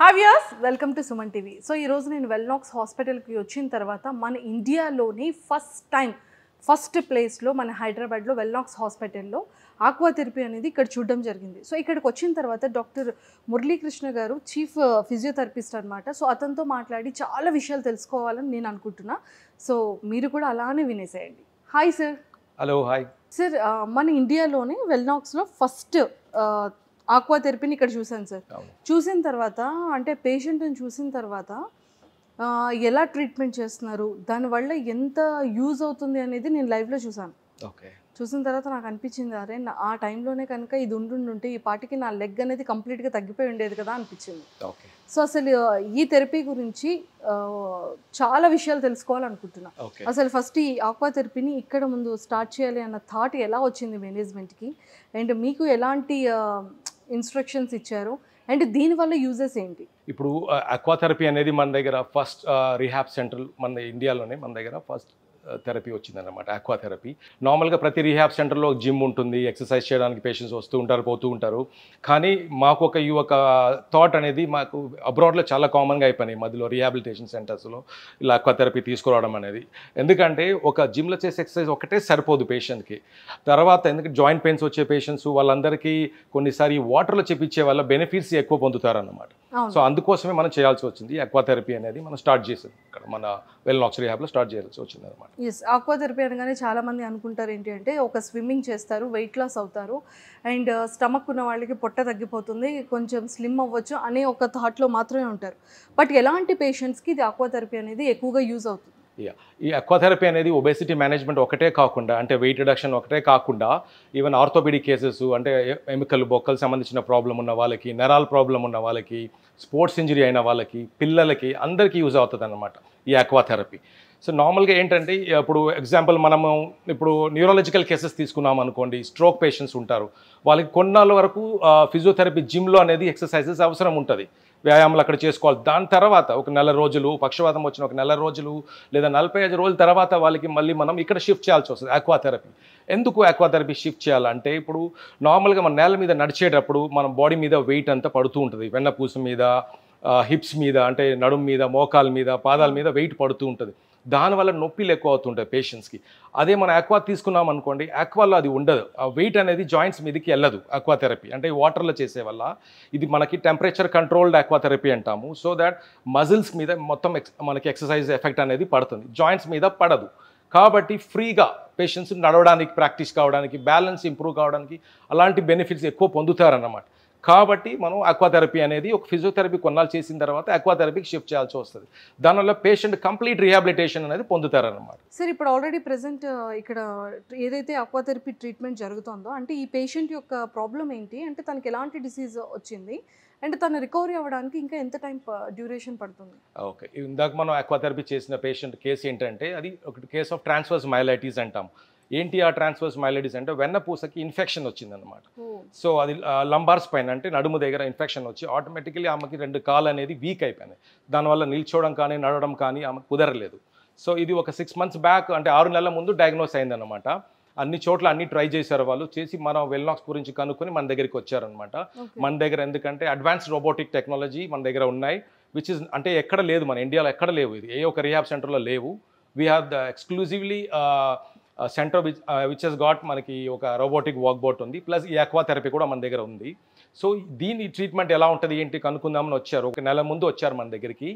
హావ్యాస్ welcome to Suman TV so ఈరోజు నేను వెల్నాక్స్ హాస్పిటల్కి వచ్చిన తర్వాత మన ఇండియాలోని ఫస్ట్ టైం ఫస్ట్ ప్లేస్లో మన హైదరాబాద్లో వెల్నాక్స్ హాస్పిటల్లో ఆక్వా థెరపీ అనేది ఇక్కడ చూడడం జరిగింది సో ఇక్కడికి వచ్చిన తర్వాత డాక్టర్ మురళీకృష్ణ గారు చీఫ్ ఫిజియోథెరపిస్ట్ అనమాట సో అతనితో మాట్లాడి చాలా విషయాలు తెలుసుకోవాలని నేను అనుకుంటున్నా సో మీరు కూడా అలానే వినేసేయండి hi sir hello hi sir మన ఇండియాలోనే వెల్నాక్స్లో ఫస్ట్ ఆక్వా థెరపీని ఇక్కడ చూశాను సార్ చూసిన తర్వాత అంటే పేషెంట్ని చూసిన తర్వాత ఎలా ట్రీట్మెంట్ చేస్తున్నారు దానివల్ల ఎంత యూజ్ అవుతుంది అనేది నేను లైవ్లో చూసాను ఓకే చూసిన తర్వాత నాకు అనిపించింది అరే ఆ టైంలోనే కనుక ఇది ఉంటే ఈ పాటికి నా లెగ్ అనేది కంప్లీట్గా తగ్గిపోయి ఉండేది కదా అనిపించింది సో అసలు ఈ థెరపీ గురించి చాలా విషయాలు తెలుసుకోవాలనుకుంటున్నా అసలు ఫస్ట్ ఈ ఆక్వా థెరపీని ఇక్కడ ముందు స్టార్ట్ చేయాలి అన్న థాట్ ఎలా వచ్చింది మేనేజ్మెంట్కి అండ్ మీకు ఎలాంటి ఇన్స్ట్రక్షన్స్ ఇచ్చారు అండ్ దీనివల్ల యూజెస్ ఏంటి ఇప్పుడు అక్వాథెరపీ అనేది మన దగ్గర ఫస్ట్ రిహాబ్ సెంటర్ మన ఇండియాలోనే మన దగ్గర ఫస్ట్ థెరపీ వచ్చిందన్నమాట ఆక్వా థెరపీ నార్మల్గా ప్రతి రీహాబ్ సెంటర్లో జిమ్ ఉంటుంది ఎక్సర్సైజ్ చేయడానికి పేషెంట్స్ వస్తూ ఉంటారు పోతూ ఉంటారు కానీ మాకు ఒక ఈ ఒక థాట్ అనేది మాకు అబ్రాడ్లో చాలా కామన్గా అయిపోయినాయి మధ్యలో రీహాబిలిటేషన్ సెంటర్స్లో ఇలా ఆక్వా థెరపీ తీసుకురావడం అనేది ఎందుకంటే ఒక జిమ్లో చేసే ఎక్సర్సైజ్ ఒకటే సరిపోదు పేషెంట్కి తర్వాత ఎందుకంటే జాయింట్ పెయిన్స్ వచ్చే పేషెంట్స్ వాళ్ళందరికీ కొన్నిసారి వాటర్లో చెప్పించే వల్ల బెనిఫిట్స్ ఎక్కువ పొందుతారన్నమాట సో అందుకోసమే మనం చేయాల్సి వచ్చింది అక్వాథెరపీ అనేది మనం స్టార్ట్ చేసాం ఇక్కడ మన వెల్ వెల్నాక్స్ రిహాబ్లో స్టార్ట్ చేయాల్సి వచ్చింది అనమాట ఎస్ అక్వాథెరపీ అనగానే చాలామంది అనుకుంటారు ఏంటి అంటే ఒక స్విమ్మింగ్ చేస్తారు వెయిట్ లాస్ అవుతారు అండ్ స్టమక్ uh, ఉన్న వాళ్ళకి పొట్ట తగ్గిపోతుంది కొంచెం స్లిమ్ అవ్వచ్చు అనే ఒక థాట్లో మాత్రమే ఉంటారు బట్ ఎలాంటి పేషెంట్స్కి ఇది అక్వాథెరపీ అనేది ఎక్కువగా యూజ్ అవుతుంది ఈ అక్వాథెరపీ అనేది ఒబేసిటీ మేనేజ్మెంట్ ఒకటే కాకుండా అంటే వెయిట్ రిడక్షన్ ఒకటే కాకుండా ఈవెన్ ఆర్థోపెడిక్ కేసెస్ అంటే ఎమికల్ బొక్కలు సంబంధించిన ప్రాబ్లం ఉన్న వాళ్ళకి నెరాల్ ప్రాబ్లం ఉన్న వాళ్ళకి స్పోర్ట్స్ ఇంజరీ అయిన వాళ్ళకి పిల్లలకి అందరికీ యూజ్ అవుతుంది అనమాట ఈ అక్వాథెరపీ సో నార్మల్గా ఏంటంటే ఇప్పుడు ఎగ్జాంపుల్ మనము ఇప్పుడు న్యూరాలజికల్ కేసెస్ తీసుకున్నాం అనుకోండి స్ట్రోక్ పేషెంట్స్ ఉంటారు వాళ్ళకి కొన్నాళ్ళ వరకు ఫిజియోథెరపీ జిమ్లో అనేది ఎక్సర్సైజెస్ అవసరం ఉంటుంది వ్యాయామాలు అక్కడ చేసుకోవాలి దాని తర్వాత ఒక నెల రోజులు పక్షవాతం వచ్చిన ఒక నెల రోజులు లేదా నలభై ఐదు రోజుల తర్వాత వాళ్ళకి మళ్ళీ మనం ఇక్కడ షిఫ్ట్ చేయాల్సి వస్తుంది ఆక్వాథెరపీ ఎందుకు ఆక్వాథెరపీ షిఫ్ట్ చేయాలంటే ఇప్పుడు నార్మల్గా మన నేల మీద నడిచేటప్పుడు మన బాడీ మీద వెయిట్ అంతా పడుతూ ఉంటుంది వెన్నపూస మీద హిప్స్ మీద అంటే నడుము మీద మోకాల మీద పాదాల మీద వెయిట్ పడుతూ ఉంటుంది దానివల్ల నొప్పిలు ఎక్కువ అవుతుంటాయి పేషెంట్స్కి అదే మనం ఎక్వా తీసుకున్నాం అనుకోండి ఎక్వాలో అది ఉండదు ఆ వెయిట్ అనేది జాయింట్స్ మీదకి వెళ్ళదు ఆక్వా థెరపీ అంటే వాటర్లో చేసే వల్ల ఇది మనకి టెంపరేచర్ కంట్రోల్డ్ ఆక్వా థెరపీ అంటాము సో దాట్ మజిల్స్ మీద మొత్తం మనకి ఎక్సర్సైజ్ ఎఫెక్ట్ అనేది పడుతుంది జాయింట్స్ మీద పడదు కాబట్టి ఫ్రీగా పేషెంట్స్ నడవడానికి ప్రాక్టీస్ కావడానికి బ్యాలెన్స్ ఇంప్రూవ్ కావడానికి అలాంటి బెనిఫిట్స్ ఎక్కువ పొందుతారన్నమాట కాబట్టి మనం అక్వాథెరపీ అనేది ఒక ఫిజియోథెరపీ కొన్నాళ్ళు చేసిన తర్వాత అక్వాథెరపీకి షిఫ్ట్ చేయాల్సి వస్తుంది దానివల్ల పేషెంట్ కంప్లీట్ రిహాబిలిటేషన్ అనేది పొందుతారనమాట సార్ ఇప్పుడు ఆల్రెడీ ప్రజెంట్ uh, ఇక్కడ ఏదైతే అక్వాథెరపీ ట్రీట్మెంట్ జరుగుతుందో అంటే ఈ పేషెంట్ యొక్క ప్రాబ్లం ఏంటి అంటే తనకి ఎలాంటి డిసీజ్ వచ్చింది అండ్ తను రికవరీ అవ్వడానికి ఇంకా ఎంత టైం డ్యూరేషన్ పడుతుంది ఓకే ఇందాక మనం అక్వాథెరపీ చేసిన పేషెంట్ కేసు ఏంటంటే అది ఒక కేస్ ఆఫ్ ట్రాన్స్ఫర్స్ మైలైటీస్ అంటాం ఏంటి ఆ ట్రాన్స్వర్స్ మైలడీస్ అంటే పూసకి ఇన్ఫెక్షన్ వచ్చిందనమాట సో అది లంబార్స్ పైన అంటే నడుము దగ్గర ఇన్ఫెక్షన్ వచ్చి ఆటోమేటికలీ ఆమెకి రెండు కాలు అనేది వీక్ అయిపోయినాయి దానివల్ల నిల్చోవడం కానీ నడవడం కానీ ఆమె కుదరలేదు సో ఇది ఒక సిక్స్ మంత్స్ బ్యాక్ అంటే ఆరు నెలల ముందు డయాగ్నోస్ అయిందనమాట అన్ని చోట్ల అన్ని ట్రై చేశారు వాళ్ళు చేసి మనం వెల్నాక్స్ గురించి కనుక్కొని మన దగ్గరికి వచ్చారనమాట మన దగ్గర ఎందుకంటే అడ్వాన్స్ రోబోటిక్ టెక్నాలజీ మన దగ్గర ఉన్నాయి విచ్ ఇస్ అంటే ఎక్కడ లేదు మన ఇండియాలో ఎక్కడ లేవు ఇది ఏ ఒక రిహాబ్ సెంటర్లో లేవు we have the exclusively centre which which has got మనకి ఒక రోబోటిక్ వాక్బోట్ ఉంది ప్లస్ ఈ ఆక్వా థెరపీ కూడా మన దగ్గర ఉంది సో దీని ట్రీట్మెంట్ ఎలా ఉంటుంది ఏంటి కనుక్కుందామని వచ్చారు ఒక నెల ముందు వచ్చారు మన దగ్గరికి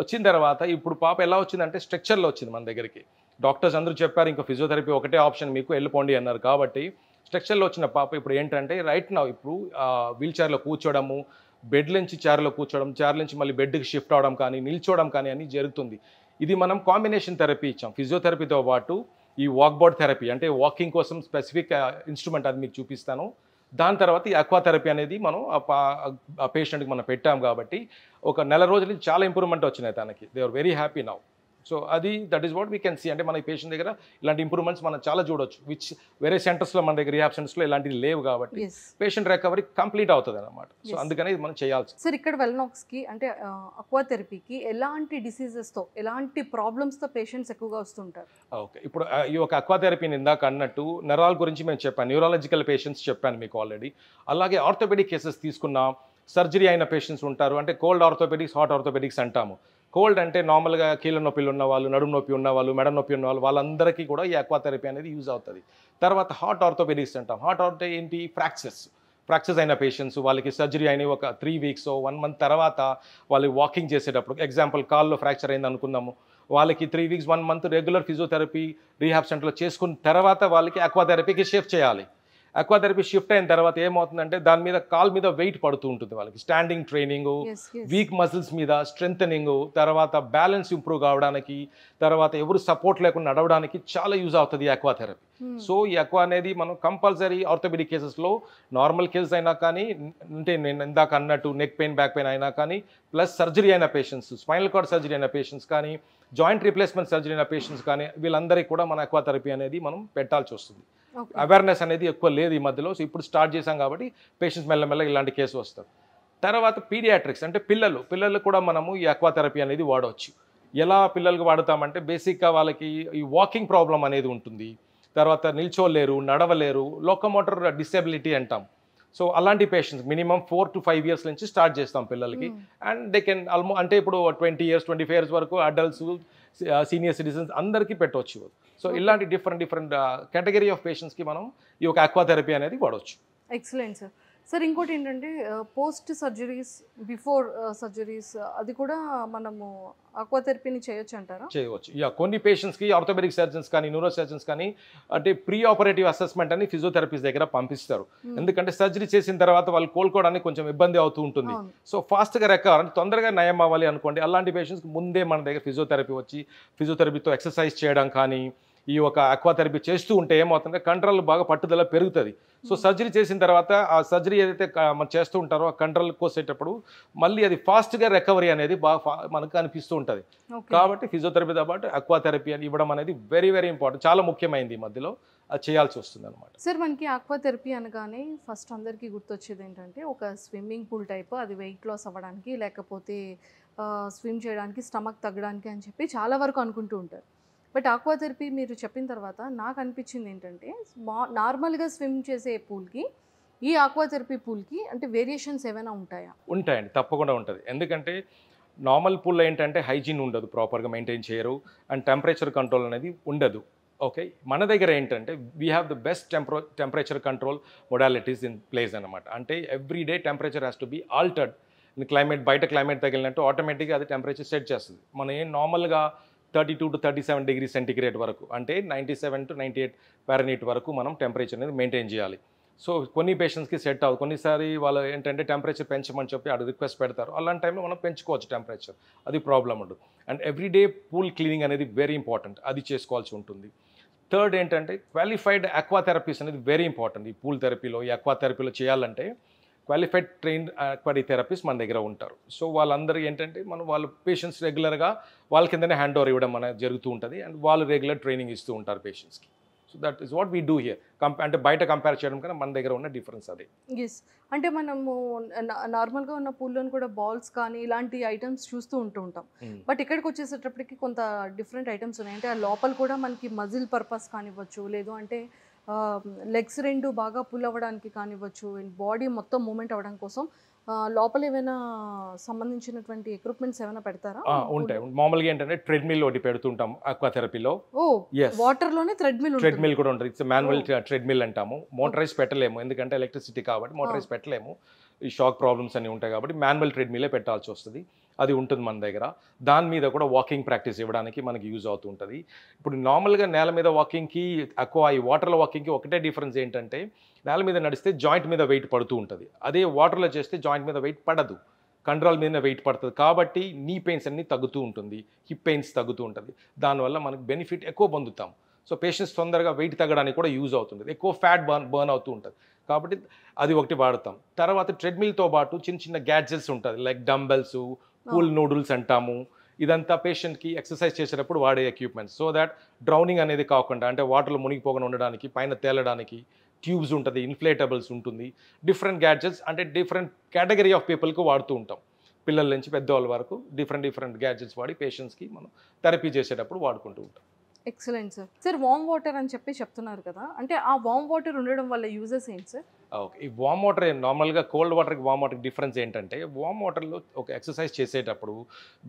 వచ్చిన తర్వాత ఇప్పుడు పాప ఎలా వచ్చిందంటే స్ట్రక్చర్లో వచ్చింది మన దగ్గరికి డాక్టర్స్ అందరూ చెప్పారు ఇంకా ఫిజియోథెరపీ ఒకటే ఆప్షన్ మీకు వెళ్ళిపోండి అన్నారు కాబట్టి స్ట్రక్చర్లో వచ్చిన పాప ఇప్పుడు ఏంటంటే రైట్ నా ఇప్పుడు వీల్చైర్లో కూర్చోడము బెడ్ నుంచి చైర్లో కూర్చోవడం చైర్ నుంచి మళ్ళీ బెడ్కి షిఫ్ట్ అవడం కానీ నిల్చోవడం కానీ అని జరుగుతుంది ఇది మనం కాంబినేషన్ థెరపీ ఇచ్చాం ఫిజియోథెరపీతో పాటు ఈ వాక్బోర్డ్ థెరపీ అంటే వాకింగ్ కోసం స్పెసిఫిక్ ఇన్స్ట్రుమెంట్ అది మీకు చూపిస్తాను దాని తర్వాత ఈ అక్వా థెరపీ అనేది మనం ఆ పేషెంట్కి మనం పెట్టాం కాబట్టి ఒక నెల రోజుల నుంచి చాలా ఇంప్రూవ్మెంట్ వచ్చినాయి తనకి they are very happy now so అది that is what we can see అంటే మన పేషెంట్ దగ్గర ఇలాంటి ఇంప్రూవ్మెంట్స్ మనం చాలా చూడొచ్చు విచ్ వేరే సెంటర్స్లో మన దగ్గర ఆప్షన్స్లో ఇలాంటివి లేవు కాబట్టి పేషెంట్ రికవరీ కంప్లీట్ అవుతుంది అనమాట సో అందుకని ఇది మనం చేయాల్సి సార్ ఇక్కడ వెల్నాక్స్కి అంటే అక్వా థెరపీకి ఎలాంటి డిసీజెస్తో ఎలాంటి ప్రాబ్లమ్స్తో పేషెంట్స్ ఎక్కువగా వస్తుంటారు ఓకే ఇప్పుడు ఈ యొక్క అక్వా థెరపీని ఇందాక అన్నట్టు నెరాల గురించి మేము చెప్పాను న్యూరాలజికల్ పేషెంట్స్ చెప్పాను మీకు ఆల్రెడీ అలాగే ఆర్థోపెడిక్ కేసెస్ తీసుకున్నాం సర్జరీ అయిన పేషెంట్స్ ఉంటారు అంటే కోల్డ్ ఆర్థోపెడిక్స్ హాట్ ఆర్థోపెడిక్స్ అంటాము కోల్డ్ అంటే నార్మల్గా కీళ్ళ నొప్పిలు ఉన్న వాళ్ళు నడుము నొప్పి ఉన్నవాళ్ళు మెడ నొప్పి ఉన్నవాళ్ళు వాళ్ళందరికీ కూడా ఈ ఆక్వాథెరపీ అనేది యూజ్ అవుతుంది తర్వాత హార్ట్ ఆర్థోపెడిక్స్ అంటాం హార్ట్ ఆర్థో ఏంటి ఫ్రాక్చర్స్ ఫ్రాక్చర్స్ అయిన పేషెంట్స్ వాళ్ళకి సర్జరీ అయిన ఒక త్రీ వీక్స్ వన్ మంత్ తర్వాత వాళ్ళు వాకింగ్ చేసేటప్పుడు ఎగ్జాంపుల్ కాల్లో ఫ్రాక్చర్ అయింది అనుకుందాము వాళ్ళకి three weeks one month regular physiotherapy rehab సెంటర్లో చేసుకున్న తర్వాత వాళ్ళకి అక్వాథెరపీకి షిఫ్ట్ చేయాలి అక్వాథెరపీ షిఫ్ట్ అయిన తర్వాత ఏమవుతుందంటే దాని మీద కాల్ మీద వెయిట్ పడుతూ ఉంటుంది వాళ్ళకి స్టాండింగ్ ట్రైనింగ్ వీక్ మజిల్స్ మీద స్ట్రెంగ్ తర్వాత బ్యాలెన్స్ ఇంప్రూవ్ కావడానికి తర్వాత ఎవరు సపోర్ట్ లేకుండా నడవడానికి చాలా యూజ్ అవుతుంది అక్వాథెరపీ hmm. సో ఈ అక్వా అనేది మనం కంపల్సరీ ఆర్థోపెడిక్ కేసెస్లో నార్మల్ కేసెస్ అయినా కానీ అంటే నేను ఇందాక అన్నట్టు నెక్ పెయిన్ బ్యాక్ పెయిన్ అయినా కానీ ప్లస్ సర్జరీ అయిన పేషెంట్స్ స్పైనల్ కార్డ్ సర్జరీ అయిన పేషెంట్స్ కానీ జాయింట్ రీప్లేస్మెంట్ సర్జరీ అయిన పేషెంట్స్ కానీ వీళ్ళందరికీ కూడా మన అక్వాథెరపీ అనేది మనం పెట్టాల్సి వస్తుంది అవేర్నెస్ అనేది ఎక్కువ లేదు ఈ మధ్యలో సో ఇప్పుడు స్టార్ట్ చేశాం కాబట్టి పేషెంట్స్ మెల్లమెల్ల ఇలాంటి కేసు వస్తారు తర్వాత పీడియాట్రిక్స్ అంటే పిల్లలు పిల్లలు కూడా మనము ఈ అక్వాథెరపీ అనేది వాడవచ్చు ఎలా పిల్లలకు వాడతామంటే బేసిక్గా వాళ్ళకి ఈ వాకింగ్ ప్రాబ్లం అనేది ఉంటుంది తర్వాత నిల్చోలేరు నడవలేరు లోకమోటర్ డిసేబిలిటీ అంటాం సో అలాంటి patients minimum four to five years నుంచి స్టార్ట్ చేస్తాం పిల్లలకి అండ్ దే కెన్ ఆల్మో అంటే ఇప్పుడు twenty years twenty five years వరకు అడల్ట్స్ సీనియర్ సిటిజన్స్ అందరికీ పెట్టవచ్చు సో ఇలాంటి డిఫరెంట్ డిఫరెంట్ కేటగిరీ ఆఫ్ పేషెంట్స్కి మనం ఈ యొక్క అక్వాథెరపీ అనేది వాడవచ్చు ఎక్సలెంట్ సార్ సార్ ఇంకోటి ఏంటంటే పోస్ట్ సర్జరీస్ బిఫోర్ సర్జరీస్ అది కూడా మనము ఆక్వాథెరపీని చేయొచ్చు అంటారా చేయవచ్చు యా కొన్ని పేషెంట్స్కి ఆర్థోపెడిక్ సర్జన్స్ కానీ న్యూరో సర్జన్స్ కానీ అంటే ప్రీ ఆపరేటివ్ అసెస్మెంట్ అని ఫిజియోథెరపీస్ దగ్గర పంపిస్తారు ఎందుకంటే సర్జరీ చేసిన తర్వాత వాళ్ళు కోలుకోవడానికి కొంచెం ఇబ్బంది అవుతూ ఉంటుంది సో ఫాస్ట్గా రెక్కవర్ అంటే తొందరగా నయం అవ్వాలి అనుకోండి అలాంటి పేషెంట్స్కి ముందే మన దగ్గర ఫిజియోథెరపీ వచ్చి ఫిజియోథెరపీతో ఎక్సర్సైజ్ చేయడం కానీ ఈ యొక్క అక్వాథెరపీ చేస్తూ ఉంటే ఏమవుతుంది కంట్రోల్ బాగా పట్టుదల పెరుగుతుంది సో సర్జరీ చేసిన తర్వాత ఆ సర్జరీ ఏదైతే మనం చేస్తూ ఉంటారో ఆ కంట్రోల్ కోసేటప్పుడు మళ్ళీ అది ఫాస్ట్గా రికవరీ అనేది బాగా మనకు అనిపిస్తూ ఉంటుంది కాబట్టి ఫిజియోథెరపీతో పాటు అక్వాథెరపీ అని ఇవ్వడం అనేది వెరీ వెరీ ఇంపార్టెంట్ చాలా ముఖ్యమైనది ఈ మధ్యలో అది చేయాల్సి వస్తుంది అనమాట సార్ మనకి ఆక్వాథెరపీ అనగానే ఫస్ట్ అందరికీ గుర్తొచ్చేది ఏంటంటే ఒక స్విమ్మింగ్ పూల్ టైప్ అది వెయిట్ లాస్ అవ్వడానికి లేకపోతే స్విమ్ చేయడానికి స్టమక్ తగ్గడానికి అని చెప్పి చాలా వరకు అనుకుంటూ ఉంటారు బట్ ఆక్వాథెరపీ మీరు చెప్పిన తర్వాత నాకు అనిపించింది ఏంటంటే నార్మల్గా స్విమ్ చేసే పూల్కి ఈ ఆక్వాథెరపీ పూల్కి అంటే వేరియేషన్స్ ఏమైనా ఉంటాయా ఉంటాయండి తప్పకుండా ఉంటుంది ఎందుకంటే నార్మల్ పూల్లో ఏంటంటే హైజీన్ ఉండదు ప్రాపర్గా మెయింటైన్ చేయరు అండ్ టెంపరేచర్ కంట్రోల్ అనేది ఉండదు ఓకే మన దగ్గర ఏంటంటే వీ హ్యావ్ ద బెస్ట్ టెంపర temperature control modalities in place అనమాట అంటే every day temperature has to be altered climate బయట క్లైమేట్ తగిలినట్టు ఆటోమేటిక్గా అది టెంపరేచర్ సెట్ చేస్తుంది మనం ఏం నార్మల్గా thirty two to thirty seven degree centigrade వరకు అంటే ninety seven to ninety eight fahrenheit వరకు మనం టెంపరేచర్ అనేది మెయింటైన్ చేయాలి సో కొన్ని పేషెంట్స్కి సెట్ అవ్వదు కొన్నిసారి వాళ్ళు ఏంటంటే టెంపరేచర్ పెంచమని చెప్పి అది రిక్వెస్ట్ పెడతారు అలాంటి టైంలో మనం పెంచుకోవచ్చు టెంపరేచర్ అది ప్రాబ్లం ఉండదు అండ్ ఎవ్రీడే పూల్ క్లీనింగ్ అనేది వెరీ ఇంపార్టెంట్ అది చేసుకోవాల్సి ఉంటుంది థర్డ్ ఏంటంటే క్వాలిఫైడ్ అక్వా థెరపీస్ అనేది వెరీ ఇంపార్టెంట్ ఈ పూల్ థెరపీలో ఈ అక్వా థెరపీలో చేయాలంటే క్వాలిఫైడ్ ట్రైన్డ్ అక్వాటిక్ థెరపిస్ట్ మన దగ్గర ఉంటారు సో వాళ్ళందరూ ఏంటంటే మనం వాళ్ళ పేషెంట్స్ రెగ్యులర్గా వాళ్ళ కిందనే హ్యాండ్ ఓవర్ ఇవ్వడం అనేది జరుగుతూ ఉంటుంది అండ్ వాళ్ళు రెగ్యులర్ ట్రైనింగ్ ఇస్తూ ఉంటారు పేషెంట్స్కి so that is what we do here అంటే బయట కంపేర్ చేయడం కన్నా మన దగ్గర ఉన్న డిఫరెన్స్ అదే ఎస్ అంటే మనము నార్మల్గా ఉన్న పూల్లోని కూడా బాల్స్ కానీ ఇలాంటి ఐటమ్స్ చూస్తూ ఉంటూ ఉంటాం బట్ hmm. ఇక్కడికి వచ్చేసేటప్పటికి కొంత డిఫరెంట్ ఐటమ్స్ ఉన్నాయి అంటే ఆ లోపల కూడా మనకి మజిల్ పర్పస్ కానివ్వచ్చు లేదు అంటే లెగ్స్ రెండు బాగా పుల్ అవ్వడానికి కానివ్వచ్చు అండ్ బాడీ మొత్తం మూమెంట్ అవ్వడం కోసం లోపల ఏమైనా సంబంధించినటువంటి ఎక్విప్మెంట్స్ ఏమైనా పెడతారా ఉంటాయి మామూలుగా ఏంటంటే ట్రెడ్మిల్ ఒకటి పెడుతుంటాం అక్వా థెరపీలో వాటర్ లోనే ట్రెడ్మిల్ ట్రెడ్మిల్ కూడా ఉంటుంది ఇట్స్ మాన్యువల్ ట్రెడ్మిల్ అంటాము మోటరైజ్ పెట్టలేము ఎందుకంటే ఎలక్ట్రిసిటీ కాబట్టి మోటరైజ్ పెట్టలేము ఈ షాక్ ప్రాబ్లమ్స్ అన్నీ ఉంటాయి కాబట్టి మాన్యువల్ ట్రెడ్మిలే పెట్టాల్సి వస్తుంది అది ఉంటుంది మన దగ్గర దాని మీద కూడా వాకింగ్ ప్రాక్టీస్ ఇవ్వడానికి మనకి యూజ్ అవుతూ ఉంటుంది ఇప్పుడు నార్మల్గా నేల మీద వాకింగ్కి ఎక్కువ ఈ వాటర్లో వాకింగ్కి ఒకటే డిఫరెన్స్ ఏంటంటే నేల మీద నడిస్తే జాయింట్ మీద వెయిట్ పడుతూ ఉంటుంది అదే వాటర్లో చేస్తే జాయింట్ మీద వెయిట్ పడదు కండరాల మీద వెయిట్ పడుతుంది కాబట్టి నీ పెయిన్స్ అన్నీ తగ్గుతూ ఉంటుంది హిప్ పెయిన్స్ తగ్గుతూ ఉంటుంది దానివల్ల మనకు బెనిఫిట్ ఎక్కువ పొందుతాం సో పేషెంట్స్ తొందరగా వెయిట్ తగ్గడానికి కూడా యూజ్ అవుతుంది ఎక్కువ ఫ్యాట్ బర్న్ బర్న్ అవుతూ ఉంటుంది కాబట్టి అది ఒకటి వాడతాం తర్వాత ట్రెడ్మిల్తో పాటు చిన్న చిన్న గ్యాడ్జెట్స్ ఉంటుంది లైక్ డంబెల్స్ కూల్ నూడుల్స్ అంటాము ఇదంతా పేషెంట్కి ఎక్సర్సైజ్ చేసేటప్పుడు వాడే ఎక్విప్మెంట్స్ సో దాట్ డ్రౌనింగ్ అనేది కాకుండా అంటే వాటర్లో మునిగిపోకుండా ఉండడానికి పైన తేలడానికి ట్యూబ్స్ ఉంటుంది ఇన్ఫ్లేటబుల్స్ ఉంటుంది డిఫరెంట్ గ్యాడ్జెట్స్ అంటే డిఫరెంట్ కేటగిరీ ఆఫ్ పీపుల్కి వాడుతూ ఉంటాం పిల్లల నుంచి పెద్దవాళ్ళ వరకు డిఫరెంట్ డిఫరెంట్ గ్యాడ్జెట్స్ వాడి పేషెంట్స్కి మనం థెరపీ చేసేటప్పుడు వాడుకుంటూ ఉంటాం excellent sir sir warm water అని చెప్పి చెప్తున్నారు కదా అంటే ఆ వామ్ వాటర్ ఉండడం వల్ల యూజెస్ ఏంటి సార్ ఓకే ఈ వామ్ వాటర్ నార్మల్గా కోల్డ్ వాటర్కి వామ్ వాటర్కి డిఫరెన్స్ ఏంటంటే వామ్ వాటర్లో ఒక ఎక్సర్సైజ్ చేసేటప్పుడు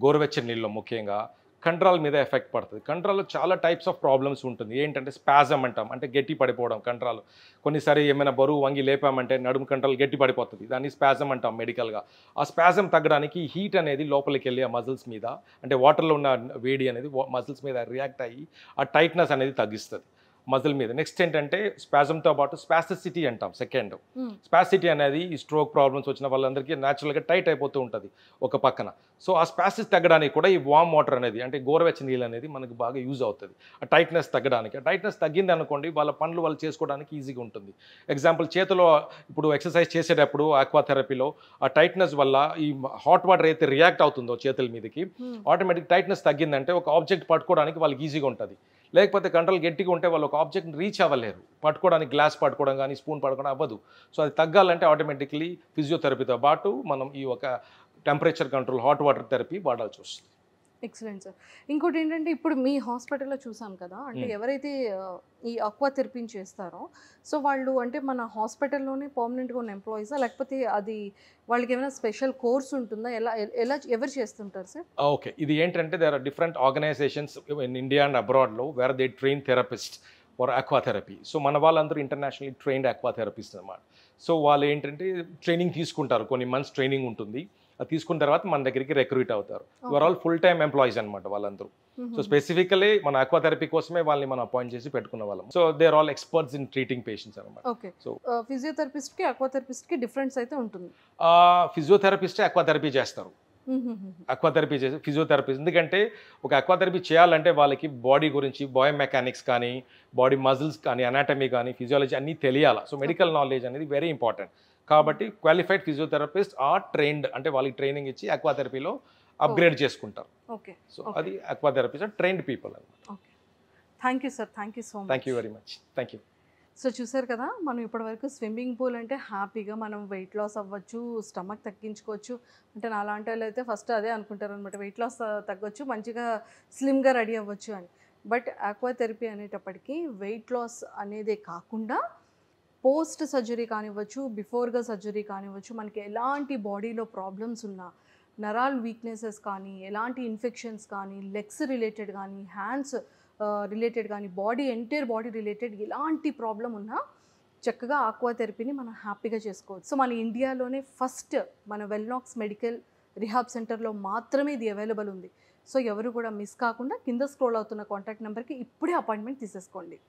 గోరువెచ్చని నీళ్ళు ముఖ్యంగా కంట్రాల్ మీద ఎఫెక్ట్ పడుతుంది కంట్రాల్లో చాలా టైప్స్ ఆఫ్ ప్రాబ్లమ్స్ ఉంటుంది ఏంటంటే స్పాజం అంటాం అంటే గట్టి పడిపోవడం కండ్రాలు కొన్నిసారి ఏమైనా బరువు వంగి లేపామంటే నడుము కండ్రాలు గట్టి పడిపోతుంది దాన్ని స్పాజం అంటాం మెడికల్గా ఆ స్పాజం తగ్గడానికి హీట్ అనేది లోపలికి వెళ్ళి ఆ మజిల్స్ మీద అంటే వాటర్లో ఉన్న వేడి అనేది మజిల్స్ మీద రియాక్ట్ అయ్యి ఆ టైట్నెస్ అనేది తగ్గిస్తుంది మజిల్ మీద నెక్స్ట్ ఏంటంటే స్పాజంతో పాటు స్పాసిసిటీ అంటాం సెకండ్ స్పాసిటీ hmm. అనేది ఈ స్ట్రోక్ ప్రాబ్లమ్స్ వచ్చిన వాళ్ళందరికీ న్యాచురల్గా టైట్ అయిపోతూ ఉంటుంది ఒక పక్కన సో ఆ స్పాసిస్ తగ్గడానికి కూడా ఈ వామ్ వాటర్ అనేది అంటే గోరవెచ్చ నీళ్ళు అనేది మనకు బాగా యూజ్ అవుతుంది ఆ టైట్నెస్ తగ్గడానికి ఆ టైట్నెస్ తగ్గింది అనుకోండి వాళ్ళ పనులు వాళ్ళు చేసుకోవడానికి ఈజీగా ఉంటుంది ఎగ్జాంపుల్ చేతిలో ఇప్పుడు ఎక్సర్సైజ్ చేసేటప్పుడు ఆక్వాథెరపీలో ఆ టైట్నెస్ వల్ల ఈ హాట్ వాటర్ అయితే రియాక్ట్ అవుతుందో చేతుల మీదకి ఆటోమేటిక్ hmm. టైట్నెస్ తగ్గిందంటే ఒక ఆబ్జెక్ట్ పట్టుకోవడానికి వాళ్ళకి ఈజీగా ఉంటుంది లేకపోతే కంట్రోల్ గట్టిగా ఉంటే వాళ్ళు ఒక ఆబ్జెక్ట్ని రీచ్ అవ్వలేరు పట్టుకోవడానికి గ్లాస్ పట్టుకోవడం కానీ స్పూన్ పట్టుకోవడం అవ్వదు సో అది తగ్గాలంటే ఆటోమేటిక్లీ ఫిజియోథెరపీతో పాటు మనం ఈ ఒక temperature control hot water therapy వాడాల్సి వస్తుంది ఎక్సలెంట్ సార్ ఇంకోటి ఏంటంటే ఇప్పుడు మీ హాస్పిటల్లో చూసాం కదా అంటే ఎవరైతే ఈ అక్వా థెరపీని చేస్తారో సో వాళ్ళు అంటే మన హాస్పిటల్లోనే పర్మనెంట్గా ఉన్న ఎంప్లాయీసా లేకపోతే అది వాళ్ళకి ఏమైనా స్పెషల్ కోర్స్ ఉంటుందా ఎలా ఎలా ఎవరు చేస్తుంటారు సార్ ఓకే ఇది ఏంటంటే there are different organisations in India and అబ్రాడ్లో where they train therapist for aqua therapy so మన వాళ్ళందరూ ఇంటర్నేషనల్లీ ట్రైన్డ్ అక్వా థెరపిస్ట్ అనమాట సో వాళ్ళు ఏంటంటే ట్రైనింగ్ తీసుకుంటారు కొన్ని మంత్స్ ట్రైనింగ్ ఉంటుంది అది తీసుకున్న తర్వాత మన దగ్గరికి రిక్రూట్ అవుతారు your all full time employees అనమాట వాళ్ళందరూ సో స్పెసిఫికలీ మన అక్వాథెరపీ కోసమే వాళ్ళని మనం అపాయింట్ చేసి పెట్టుకున్న వాళ్ళం so they are all experts in treating patients అనమాట సో ఫిజియోథెరపిస్ట్ కి అక్వాథెరపిస్ట్ కి డిఫరెన్స్ అయితే ఉంటుంది ఫిజియోథెరపిస్ట్ అక్వాథెరపీ చేస్తారు అక్వాథెరపీ చేసి ఫిజియోథెరపీ ఎందుకంటే ఒక అక్వాథెరపీ చేయాలంటే వాళ్ళకి బాడీ గురించి బాయ్ మెకానిక్స్ కానీ బాడీ మజిల్స్ కానీ అనాటమీ కానీ ఫిజియాలజీ అన్నీ తెలియాలి సో మెడికల్ నాలెడ్జ్ అనేది వెరీ ఇంపార్టెంట్ కాబట్టి క్వాలిఫైడ్ ఫిజియోథెరపిస్ట్ ఆ ట్రైన్డ్ అంటే వాళ్ళకి ట్రైనింగ్ ఇచ్చి అక్వాథెరపీలో అప్గ్రేడ్ oh. చేసుకుంటారు ఓకే సో అది అక్వాథెరపిస్ట్ ట్రైన్డ్ పీపుల్ అనమాట thank you sir thank you so much thank you very much thank you so చూసారు కదా మనం ఇప్పటివరకు స్విమ్మింగ్ పూల్ అంటే హ్యాపీగా మనం వెయిట్ లాస్ అవ్వచ్చు స్టమక్ తగ్గించుకోవచ్చు అంటే లాంటి వాళ్ళు అయితే ఫస్ట్ అదే అనుకుంటారు అనమాట వెయిట్ లాస్ తగ్గొచ్చు మంచిగా స్లిమ్గా రెడీ అవ్వచ్చు అని బట్ ఆక్వా థెరపీ అనేటప్పటికీ వెయిట్ లాస్ అనేదే కాకుండా పోస్ట్ సర్జరీ కానివ్వచ్చు బిఫోర్గా సర్జరీ కానివ్వచ్చు మనకి ఎలాంటి బాడీలో ప్రాబ్లమ్స్ ఉన్నా నరాల్ వీక్నెసెస్ కానీ ఎలాంటి ఇన్ఫెక్షన్స్ కానీ లెగ్స్ రిలేటెడ్ కానీ హ్యాండ్స్ రిలేటెడ్ కానీ బాడీ ఎంటైర్ బాడీ రిలేటెడ్ ఎలాంటి ప్రాబ్లం ఉన్నా చక్కగా ఆక్వా థెరపీని మనం హ్యాపీగా చేసుకోవచ్చు సో మన ఇండియాలోనే ఫస్ట్ మన వెల్నాక్స్ మెడికల్ రిహాబ్ సెంటర్లో మాత్రమే ఇది అవైలబుల్ ఉంది సో ఎవరు కూడా మిస్ కాకుండా కింద స్క్రోల్ అవుతున్న కాంటాక్ట్ నెంబర్కి ఇప్పుడే అపాయింట్మెంట్ తీసేసుకోండి